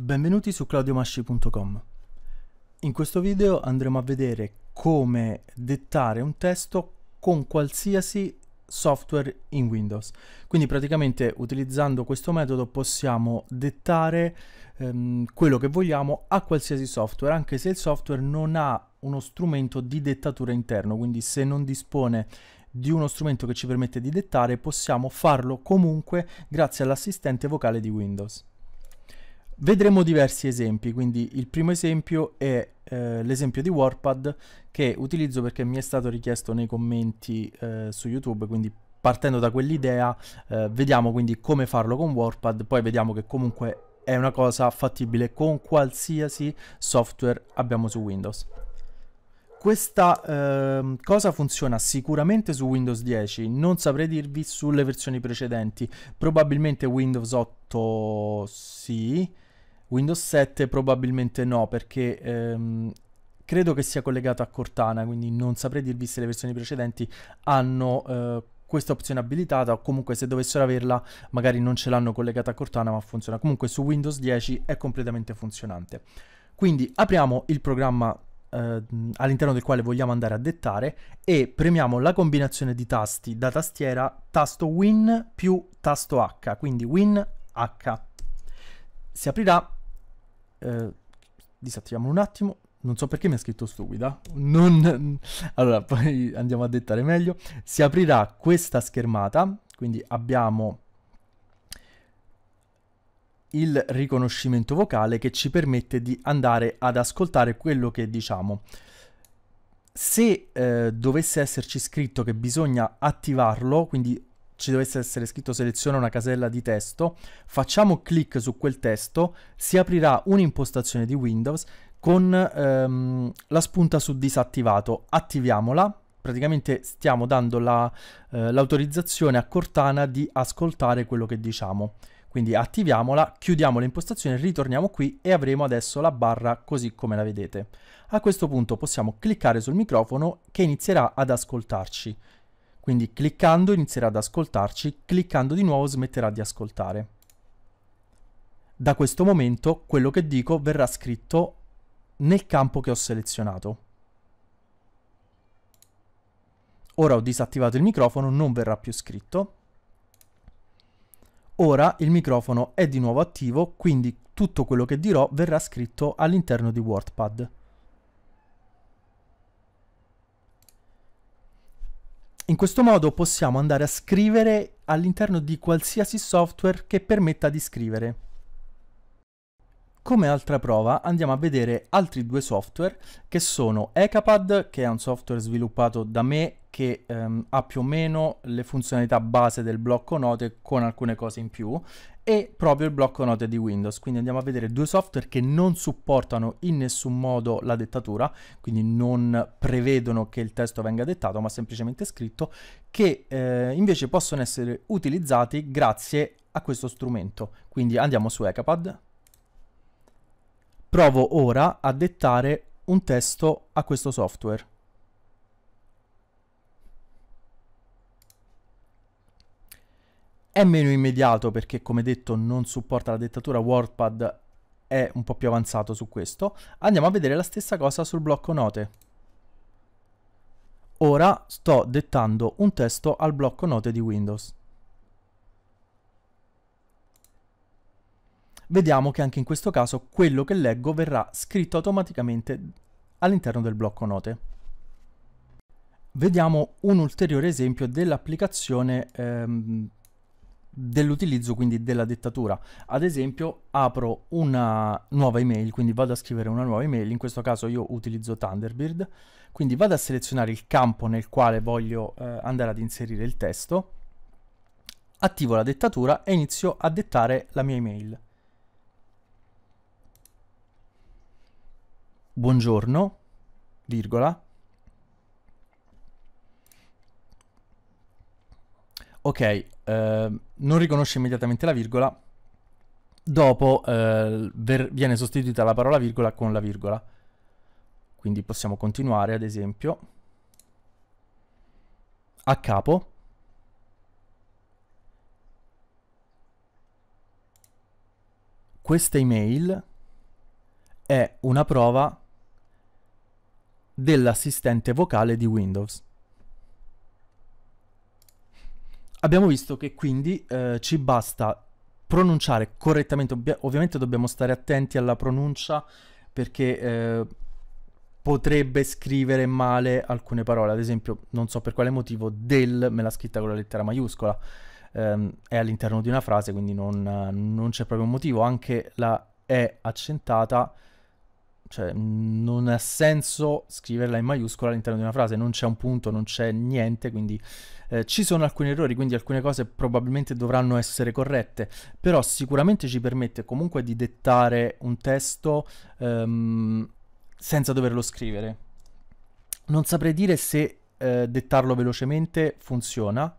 Benvenuti su claudiomasci.com In questo video andremo a vedere come dettare un testo con qualsiasi software in Windows. Quindi praticamente utilizzando questo metodo possiamo dettare ehm, quello che vogliamo a qualsiasi software, anche se il software non ha uno strumento di dettatura interno, quindi se non dispone di uno strumento che ci permette di dettare possiamo farlo comunque grazie all'assistente vocale di Windows. Vedremo diversi esempi, quindi il primo esempio è eh, l'esempio di Warpad che utilizzo perché mi è stato richiesto nei commenti eh, su YouTube, quindi partendo da quell'idea eh, vediamo quindi come farlo con Warpad, poi vediamo che comunque è una cosa fattibile con qualsiasi software abbiamo su Windows. Questa eh, cosa funziona sicuramente su Windows 10, non saprei dirvi sulle versioni precedenti, probabilmente Windows 8 sì, Windows 7 probabilmente no, perché ehm, credo che sia collegato a Cortana, quindi non saprei dirvi se le versioni precedenti hanno eh, questa opzione abilitata o comunque se dovessero averla magari non ce l'hanno collegata a Cortana ma funziona. Comunque su Windows 10 è completamente funzionante. Quindi apriamo il programma eh, all'interno del quale vogliamo andare a dettare e premiamo la combinazione di tasti da tastiera tasto Win più tasto H, quindi Win H. Si aprirà eh, disattiviamo un attimo. Non so perché mi ha scritto stupida. Non... Allora, poi andiamo a dettare meglio. Si aprirà questa schermata, quindi abbiamo il riconoscimento vocale che ci permette di andare ad ascoltare quello che diciamo. Se eh, dovesse esserci scritto che bisogna attivarlo, quindi ci dovesse essere scritto seleziona una casella di testo, facciamo clic su quel testo, si aprirà un'impostazione di Windows con ehm, la spunta su disattivato. Attiviamola, praticamente stiamo dando l'autorizzazione la, eh, a Cortana di ascoltare quello che diciamo. Quindi attiviamola, chiudiamo l'impostazione, ritorniamo qui e avremo adesso la barra così come la vedete. A questo punto possiamo cliccare sul microfono che inizierà ad ascoltarci. Quindi cliccando inizierà ad ascoltarci, cliccando di nuovo smetterà di ascoltare. Da questo momento quello che dico verrà scritto nel campo che ho selezionato. Ora ho disattivato il microfono, non verrà più scritto. Ora il microfono è di nuovo attivo, quindi tutto quello che dirò verrà scritto all'interno di WordPad. In questo modo possiamo andare a scrivere all'interno di qualsiasi software che permetta di scrivere. Come altra prova andiamo a vedere altri due software che sono Ecapad, che è un software sviluppato da me che ehm, ha più o meno le funzionalità base del blocco note con alcune cose in più e proprio il blocco note di Windows. Quindi andiamo a vedere due software che non supportano in nessun modo la dettatura, quindi non prevedono che il testo venga dettato, ma semplicemente scritto, che eh, invece possono essere utilizzati grazie a questo strumento. Quindi andiamo su Ecapad Provo ora a dettare un testo a questo software. È meno immediato perché come detto non supporta la dettatura WordPad è un po' più avanzato su questo. Andiamo a vedere la stessa cosa sul blocco note. Ora sto dettando un testo al blocco note di Windows. vediamo che anche in questo caso quello che leggo verrà scritto automaticamente all'interno del blocco note. Vediamo un ulteriore esempio dell'applicazione ehm, dell'utilizzo quindi della dettatura. Ad esempio apro una nuova email, quindi vado a scrivere una nuova email, in questo caso io utilizzo Thunderbird, quindi vado a selezionare il campo nel quale voglio eh, andare ad inserire il testo, attivo la dettatura e inizio a dettare la mia email. buongiorno, virgola. Ok, eh, non riconosce immediatamente la virgola, dopo eh, viene sostituita la parola virgola con la virgola. Quindi possiamo continuare, ad esempio, a capo. Questa email è una prova dell'assistente vocale di Windows. Abbiamo visto che quindi eh, ci basta pronunciare correttamente, Ob ovviamente dobbiamo stare attenti alla pronuncia perché eh, potrebbe scrivere male alcune parole, ad esempio non so per quale motivo del me l'ha scritta con la lettera maiuscola, ehm, è all'interno di una frase quindi non, non c'è proprio un motivo, anche la E accentata cioè, non ha senso scriverla in maiuscola all'interno di una frase, non c'è un punto, non c'è niente, quindi eh, ci sono alcuni errori, quindi alcune cose probabilmente dovranno essere corrette, però sicuramente ci permette comunque di dettare un testo ehm, senza doverlo scrivere. Non saprei dire se eh, dettarlo velocemente funziona,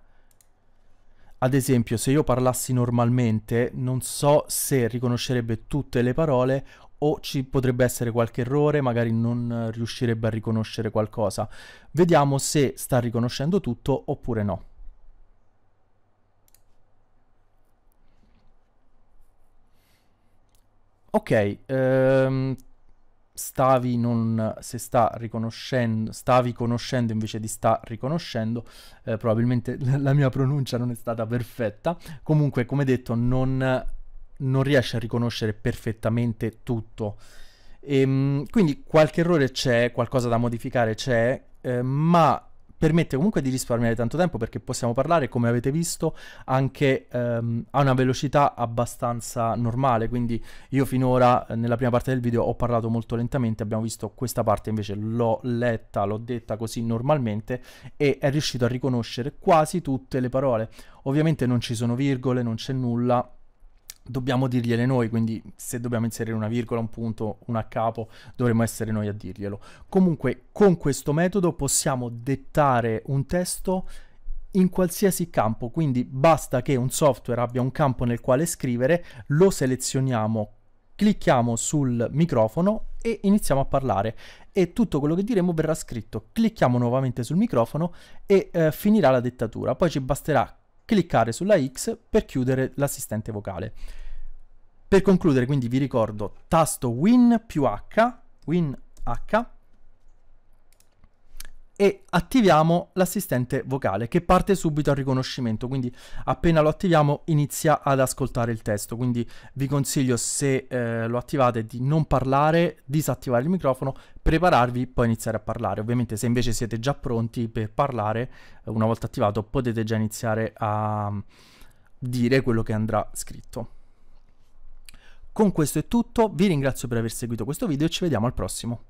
ad esempio, se io parlassi normalmente, non so se riconoscerebbe tutte le parole o ci potrebbe essere qualche errore, magari non riuscirebbe a riconoscere qualcosa. Vediamo se sta riconoscendo tutto oppure no. Ok, ehm, stavi non se sta riconoscendo stavi conoscendo invece di sta riconoscendo eh, probabilmente la mia pronuncia non è stata perfetta comunque come detto non non riesce a riconoscere perfettamente tutto. E, ehm, quindi qualche errore c'è, qualcosa da modificare c'è, eh, ma permette comunque di risparmiare tanto tempo perché possiamo parlare, come avete visto, anche ehm, a una velocità abbastanza normale. Quindi io finora eh, nella prima parte del video ho parlato molto lentamente, abbiamo visto questa parte invece l'ho letta, l'ho detta così normalmente e è riuscito a riconoscere quasi tutte le parole. Ovviamente non ci sono virgole, non c'è nulla, dobbiamo dirgliele noi, quindi se dobbiamo inserire una virgola, un punto, un a capo, dovremmo essere noi a dirglielo. Comunque con questo metodo possiamo dettare un testo in qualsiasi campo, quindi basta che un software abbia un campo nel quale scrivere, lo selezioniamo, clicchiamo sul microfono e iniziamo a parlare e tutto quello che diremo verrà scritto. Clicchiamo nuovamente sul microfono e eh, finirà la dettatura. Poi ci basterà cliccare sulla X per chiudere l'assistente vocale. Per concludere quindi vi ricordo tasto Win più H, Win H, e attiviamo l'assistente vocale che parte subito al riconoscimento, quindi appena lo attiviamo inizia ad ascoltare il testo, quindi vi consiglio se eh, lo attivate di non parlare, disattivare il microfono, prepararvi, poi iniziare a parlare. Ovviamente se invece siete già pronti per parlare, eh, una volta attivato potete già iniziare a mm, dire quello che andrà scritto. Con questo è tutto, vi ringrazio per aver seguito questo video e ci vediamo al prossimo.